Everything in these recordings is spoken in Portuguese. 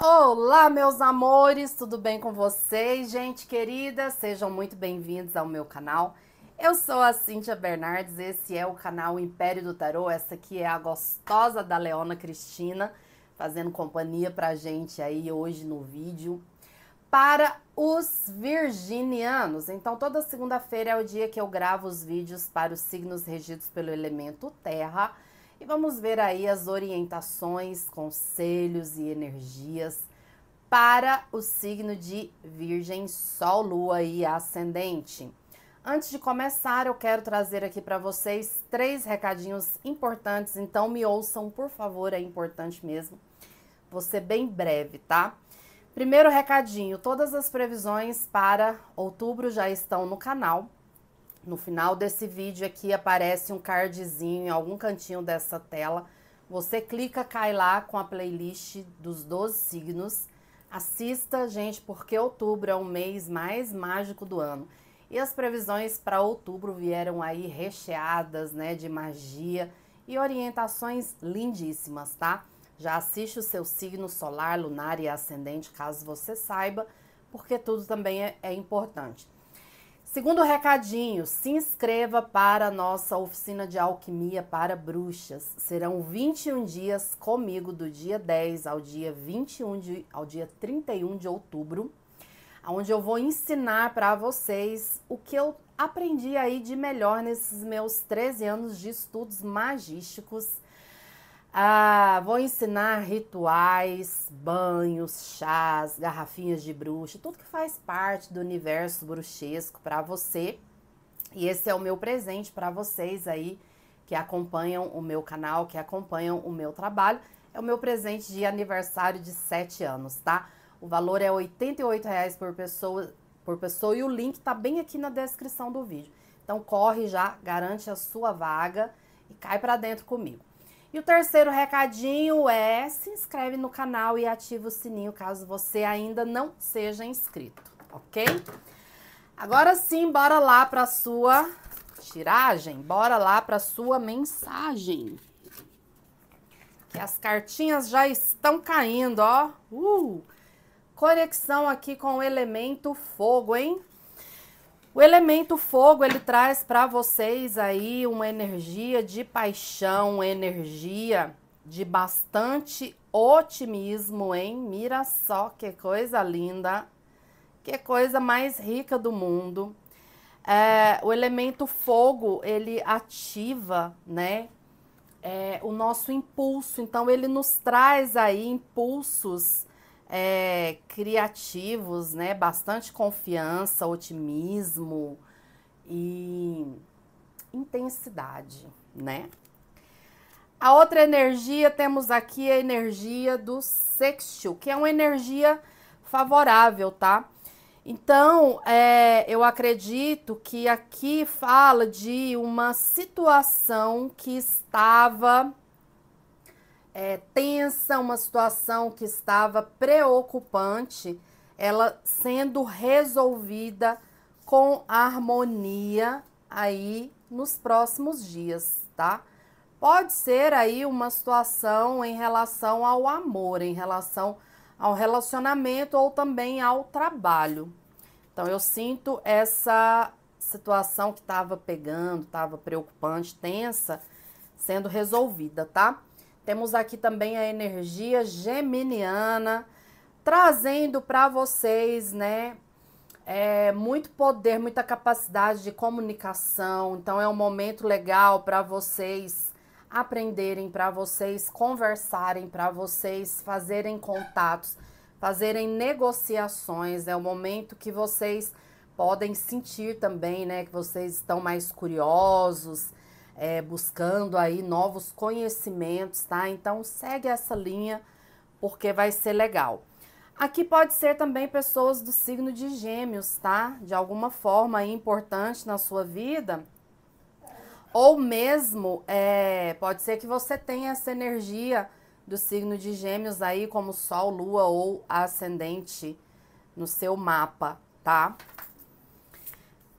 Olá, meus amores, tudo bem com vocês? Gente querida, sejam muito bem-vindos ao meu canal. Eu sou a Cíntia Bernardes, esse é o canal Império do Tarô, essa aqui é a gostosa da Leona Cristina, fazendo companhia pra gente aí hoje no vídeo. Para os virginianos, então toda segunda-feira é o dia que eu gravo os vídeos para os signos regidos pelo elemento terra, e vamos ver aí as orientações, conselhos e energias para o signo de Virgem, Sol, Lua e Ascendente. Antes de começar, eu quero trazer aqui para vocês três recadinhos importantes, então me ouçam, por favor, é importante mesmo. Vou ser bem breve, tá? Primeiro recadinho: todas as previsões para outubro já estão no canal. No final desse vídeo aqui aparece um cardzinho em algum cantinho dessa tela. Você clica, cai lá com a playlist dos 12 signos. Assista, gente, porque outubro é o mês mais mágico do ano. E as previsões para outubro vieram aí recheadas, né, de magia e orientações lindíssimas, tá? Já assiste o seu signo solar, lunar e ascendente, caso você saiba, porque tudo também é, é importante. Segundo recadinho, se inscreva para a nossa oficina de alquimia para bruxas. Serão 21 dias comigo do dia 10 ao dia 21 de, ao dia 31 de outubro, onde eu vou ensinar para vocês o que eu aprendi aí de melhor nesses meus 13 anos de estudos magísticos ah, vou ensinar rituais, banhos, chás, garrafinhas de bruxa, tudo que faz parte do universo bruxesco para você. E esse é o meu presente para vocês aí que acompanham o meu canal, que acompanham o meu trabalho. É o meu presente de aniversário de 7 anos, tá? O valor é R$ reais por pessoa, por pessoa e o link tá bem aqui na descrição do vídeo. Então corre já, garante a sua vaga e cai para dentro comigo. E o terceiro recadinho é se inscreve no canal e ativa o sininho caso você ainda não seja inscrito, ok? Agora sim, bora lá para sua tiragem, bora lá para sua mensagem. Que as cartinhas já estão caindo, ó. Uh! Conexão aqui com o elemento fogo, hein? O elemento fogo, ele traz para vocês aí uma energia de paixão, energia de bastante otimismo, hein? Mira só que coisa linda, que coisa mais rica do mundo. É, o elemento fogo, ele ativa, né? É, o nosso impulso, então ele nos traz aí impulsos é, criativos, né? Bastante confiança, otimismo e intensidade, né? A outra energia temos aqui a energia do sextil, que é uma energia favorável, tá? Então, é, eu acredito que aqui fala de uma situação que estava é, tensa, uma situação que estava preocupante, ela sendo resolvida com harmonia aí nos próximos dias, tá? Pode ser aí uma situação em relação ao amor, em relação ao relacionamento ou também ao trabalho. Então eu sinto essa situação que estava pegando, estava preocupante, tensa, sendo resolvida, tá? Temos aqui também a energia geminiana, trazendo para vocês, né, é, muito poder, muita capacidade de comunicação. Então, é um momento legal para vocês aprenderem, para vocês conversarem, para vocês fazerem contatos, fazerem negociações. É um momento que vocês podem sentir também, né, que vocês estão mais curiosos, é, buscando aí novos conhecimentos, tá? Então segue essa linha porque vai ser legal. Aqui pode ser também pessoas do signo de Gêmeos, tá? De alguma forma importante na sua vida. Ou mesmo, é, pode ser que você tenha essa energia do signo de Gêmeos aí, como Sol, Lua ou Ascendente no seu mapa, tá?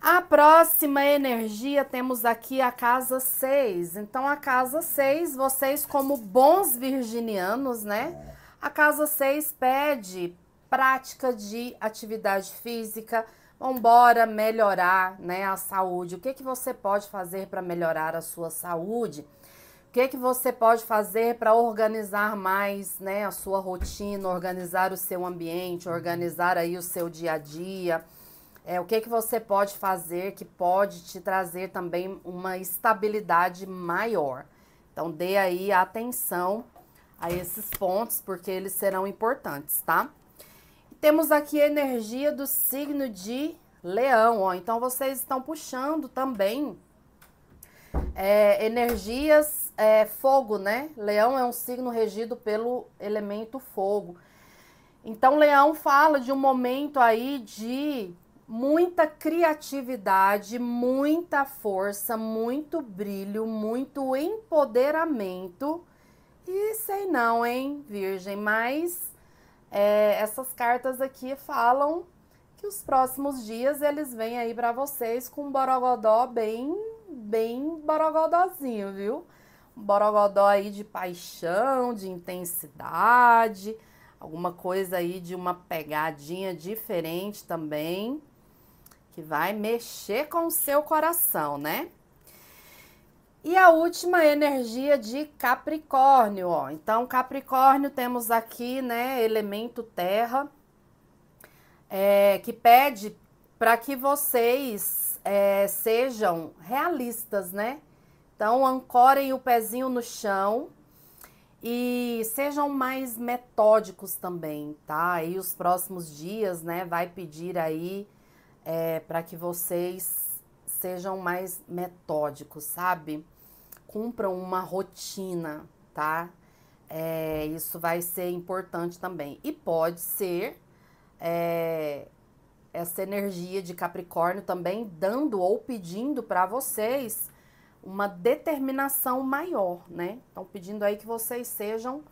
A próxima energia temos aqui a casa 6. Então, a casa 6, vocês, como bons virginianos, né? A casa 6 pede prática de atividade física. Vambora melhorar né, a saúde. O que, que você pode fazer para melhorar a sua saúde? O que, que você pode fazer para organizar mais né, a sua rotina, organizar o seu ambiente, organizar aí o seu dia a dia? É, o que, que você pode fazer que pode te trazer também uma estabilidade maior. Então, dê aí atenção a esses pontos, porque eles serão importantes, tá? temos aqui a energia do signo de leão, ó. Então, vocês estão puxando também é, energias, é, fogo, né? Leão é um signo regido pelo elemento fogo. Então, leão fala de um momento aí de muita criatividade, muita força, muito brilho, muito empoderamento. E sei não, hein, Virgem, mas é, essas cartas aqui falam que os próximos dias eles vêm aí para vocês com um borogodó bem, bem borogodózinho, viu? Um borogodó aí de paixão, de intensidade, alguma coisa aí de uma pegadinha diferente também que vai mexer com o seu coração, né? E a última é energia de Capricórnio, ó. Então, Capricórnio temos aqui, né, elemento terra, é, que pede para que vocês é, sejam realistas, né? Então, ancorem o pezinho no chão e sejam mais metódicos também, tá? E os próximos dias, né, vai pedir aí é, para que vocês sejam mais metódicos, sabe? Cumpram uma rotina, tá? É, isso vai ser importante também. E pode ser é, essa energia de Capricórnio também dando ou pedindo para vocês uma determinação maior, né? Estão pedindo aí que vocês sejam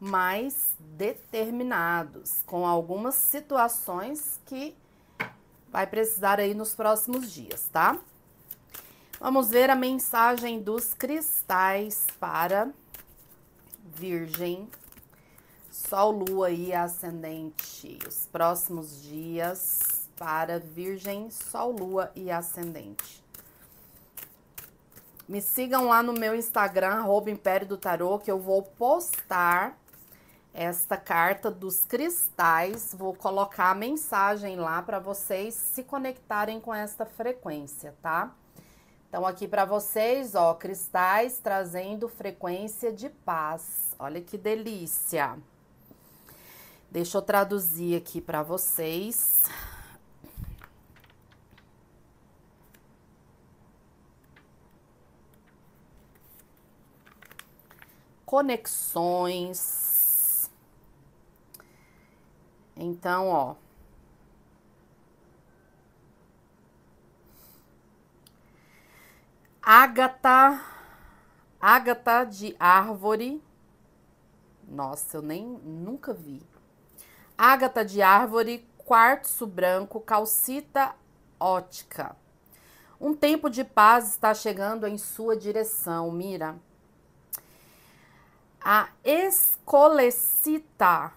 mais determinados com algumas situações que vai precisar aí nos próximos dias, tá? Vamos ver a mensagem dos cristais para Virgem, Sol, Lua e Ascendente. Os próximos dias para Virgem, Sol, Lua e Ascendente. Me sigam lá no meu Instagram, arroba Império do Tarô, que eu vou postar esta carta dos cristais. Vou colocar a mensagem lá para vocês se conectarem com esta frequência, tá? Então, aqui para vocês, ó, cristais trazendo frequência de paz. Olha que delícia. Deixa eu traduzir aqui para vocês. Conexões. Então, ó. Ágata, ágata de árvore. Nossa, eu nem nunca vi. Ágata de árvore, quartzo branco, calcita ótica. Um tempo de paz está chegando em sua direção, mira. A escolecita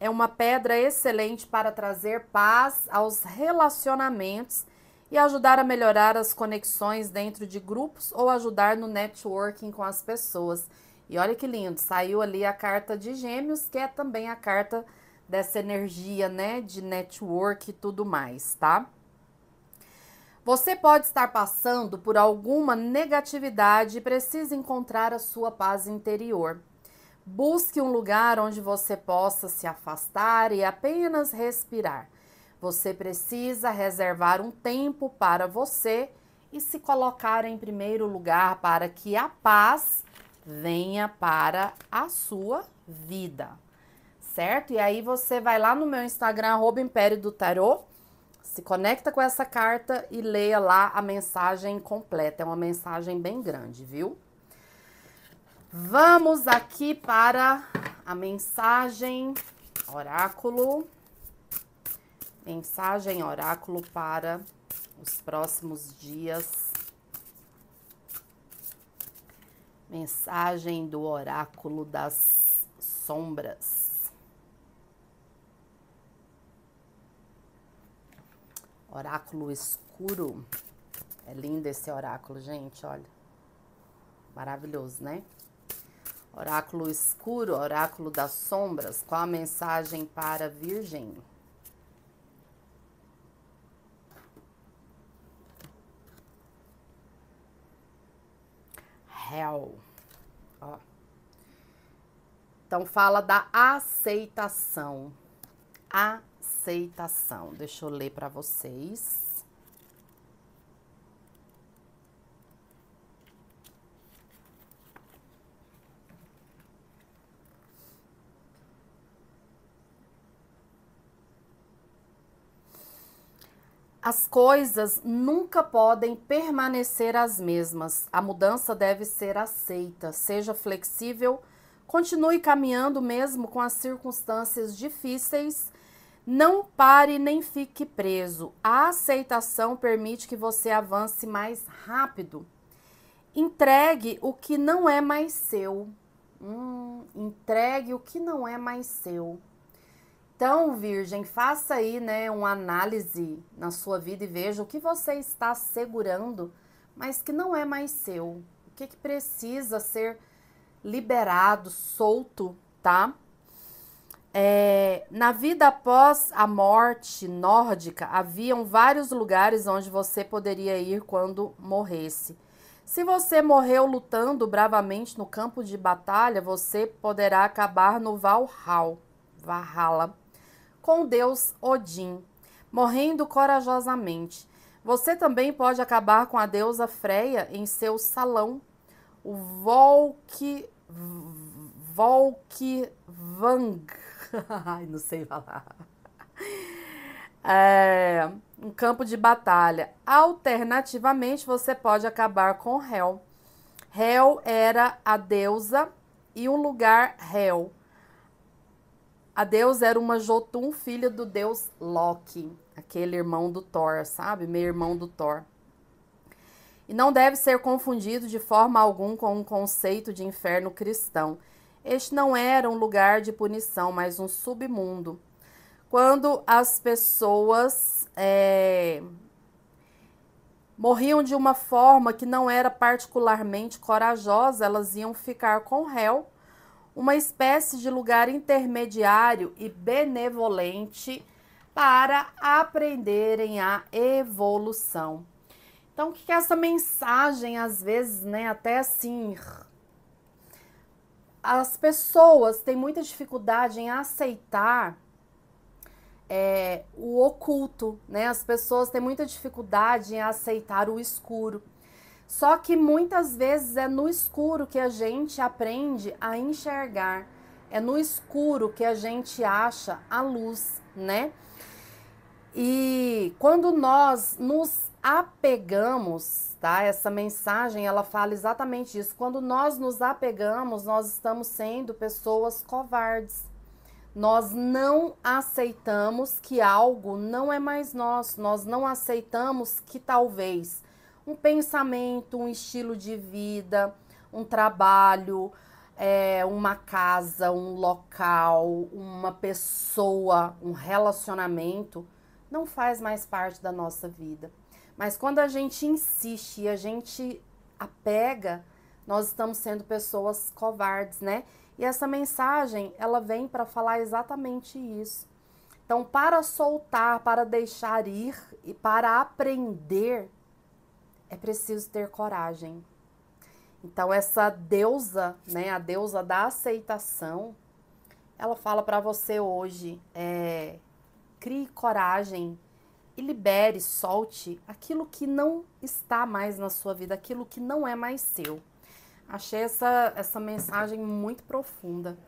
é uma pedra excelente para trazer paz aos relacionamentos e ajudar a melhorar as conexões dentro de grupos ou ajudar no networking com as pessoas. E olha que lindo, saiu ali a carta de Gêmeos, que é também a carta dessa energia, né, de network e tudo mais, tá? Você pode estar passando por alguma negatividade e precisa encontrar a sua paz interior. Busque um lugar onde você possa se afastar e apenas respirar. Você precisa reservar um tempo para você e se colocar em primeiro lugar para que a paz venha para a sua vida, certo? E aí você vai lá no meu Instagram, arroba Império do Tarot, se conecta com essa carta e leia lá a mensagem completa. É uma mensagem bem grande, viu? Vamos aqui para a mensagem oráculo. Mensagem oráculo para os próximos dias. Mensagem do oráculo das sombras. Oráculo escuro. É lindo esse oráculo, gente, olha. Maravilhoso, né? Oráculo escuro, oráculo das sombras, qual a mensagem para a Virgem? Hell. Ó. Então fala da aceitação. Aceitação. Deixa eu ler para vocês. As coisas nunca podem permanecer as mesmas. A mudança deve ser aceita. Seja flexível, continue caminhando mesmo com as circunstâncias difíceis. Não pare nem fique preso. A aceitação permite que você avance mais rápido. Entregue o que não é mais seu. Hum, entregue o que não é mais seu. Então, Virgem, faça aí né, uma análise na sua vida e veja o que você está segurando, mas que não é mais seu. O que, que precisa ser liberado, solto, tá? É, na vida após a morte nórdica, haviam vários lugares onde você poderia ir quando morresse. Se você morreu lutando bravamente no campo de batalha, você poderá acabar no Valhalla. Valhalla com Deus Odin, morrendo corajosamente. Você também pode acabar com a deusa Freia em seu salão, o Volk. Volk Vang. não sei falar. É, um campo de batalha. Alternativamente, você pode acabar com Hel. Hel era a deusa e o lugar Hel. A Deus era uma Jotun, filha do deus Loki, aquele irmão do Thor, sabe? Meio irmão do Thor. E não deve ser confundido de forma alguma com um conceito de inferno cristão. Este não era um lugar de punição, mas um submundo. Quando as pessoas é, morriam de uma forma que não era particularmente corajosa, elas iam ficar com réu uma espécie de lugar intermediário e benevolente para aprenderem a evolução. Então, o que é essa mensagem, às vezes, né, até assim, as pessoas têm muita dificuldade em aceitar é, o oculto, né? As pessoas têm muita dificuldade em aceitar o escuro. Só que muitas vezes é no escuro que a gente aprende a enxergar, é no escuro que a gente acha a luz, né? E quando nós nos apegamos, tá? Essa mensagem ela fala exatamente isso. Quando nós nos apegamos, nós estamos sendo pessoas covardes. Nós não aceitamos que algo não é mais nosso, nós não aceitamos que talvez um pensamento, um estilo de vida, um trabalho, é, uma casa, um local, uma pessoa, um relacionamento, não faz mais parte da nossa vida. Mas quando a gente insiste e a gente apega, nós estamos sendo pessoas covardes, né? E essa mensagem, ela vem para falar exatamente isso. Então, para soltar, para deixar ir e para aprender, é preciso ter coragem. Então essa deusa, né, a deusa da aceitação, ela fala para você hoje, é, crie coragem e libere, solte aquilo que não está mais na sua vida, aquilo que não é mais seu. Achei essa, essa mensagem muito profunda.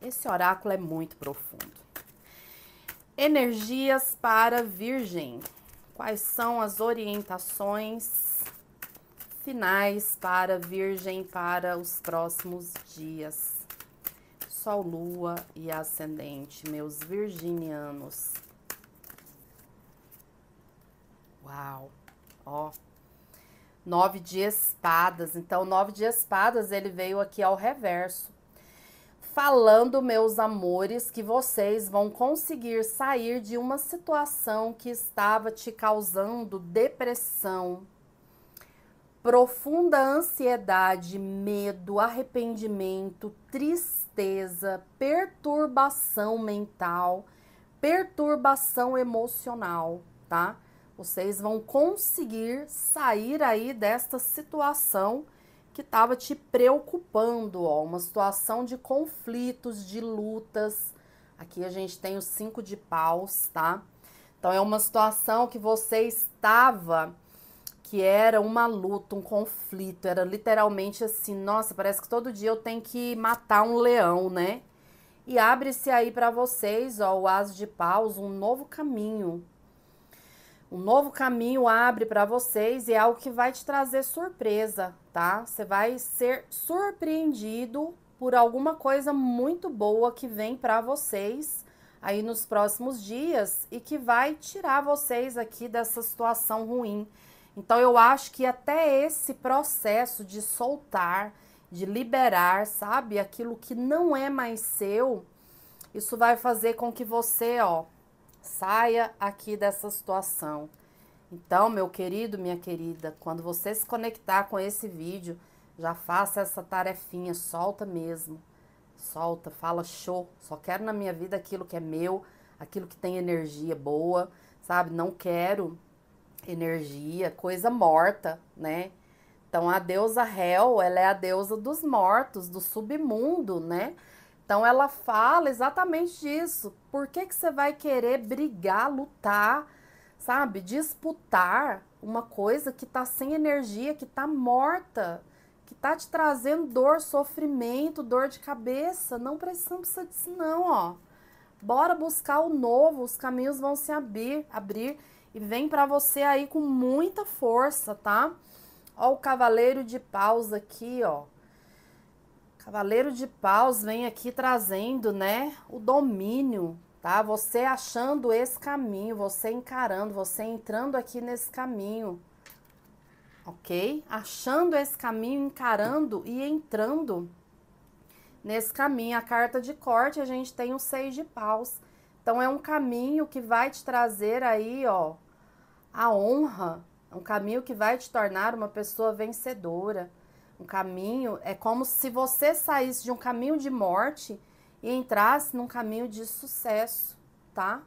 Esse oráculo é muito profundo. Energias para Virgem. Quais são as orientações finais para Virgem para os próximos dias? Sol, Lua e Ascendente, meus virginianos. Uau! Ó, nove de espadas. Então, nove de espadas ele veio aqui ao reverso falando, meus amores, que vocês vão conseguir sair de uma situação que estava te causando depressão, profunda ansiedade, medo, arrependimento, tristeza, perturbação mental, perturbação emocional, tá? Vocês vão conseguir sair aí desta situação que estava te preocupando, ó, uma situação de conflitos, de lutas. Aqui a gente tem os cinco de paus, tá? Então é uma situação que você estava, que era uma luta, um conflito, era literalmente assim, nossa, parece que todo dia eu tenho que matar um leão, né? E abre-se aí para vocês, ó, o as de paus, um novo caminho, um novo caminho abre para vocês e é algo que vai te trazer surpresa, tá? Você vai ser surpreendido por alguma coisa muito boa que vem para vocês aí nos próximos dias e que vai tirar vocês aqui dessa situação ruim. Então eu acho que até esse processo de soltar, de liberar, sabe, aquilo que não é mais seu, isso vai fazer com que você, ó, Saia aqui dessa situação. Então, meu querido, minha querida, quando você se conectar com esse vídeo, já faça essa tarefinha, solta mesmo. Solta, fala show. Só quero na minha vida aquilo que é meu, aquilo que tem energia boa, sabe? Não quero energia, coisa morta, né? Então a deusa Hel, ela é a deusa dos mortos, do submundo, né? Então ela fala exatamente disso. Por que, que você vai querer brigar, lutar, sabe? Disputar uma coisa que tá sem energia, que tá morta, que tá te trazendo dor, sofrimento, dor de cabeça. Não precisa, disso, não, ó. Bora buscar o novo, os caminhos vão se abrir, abrir e vem para você aí com muita força, tá? Ó, o cavaleiro de paus aqui, ó Cavaleiro de Paus vem aqui trazendo, né, o domínio, tá? Você achando esse caminho, você encarando, você entrando aqui nesse caminho, ok? Achando esse caminho, encarando e entrando nesse caminho. A carta de corte, a gente tem o Seis de Paus. Então, é um caminho que vai te trazer aí, ó, a honra. É um caminho que vai te tornar uma pessoa vencedora um caminho, é como se você saísse de um caminho de morte e entrasse num caminho de sucesso, tá?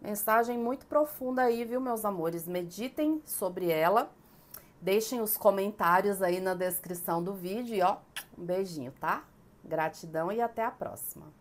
Mensagem muito profunda aí, viu, meus amores? Meditem sobre ela. Deixem os comentários aí na descrição do vídeo e ó, um beijinho, tá? Gratidão e até a próxima.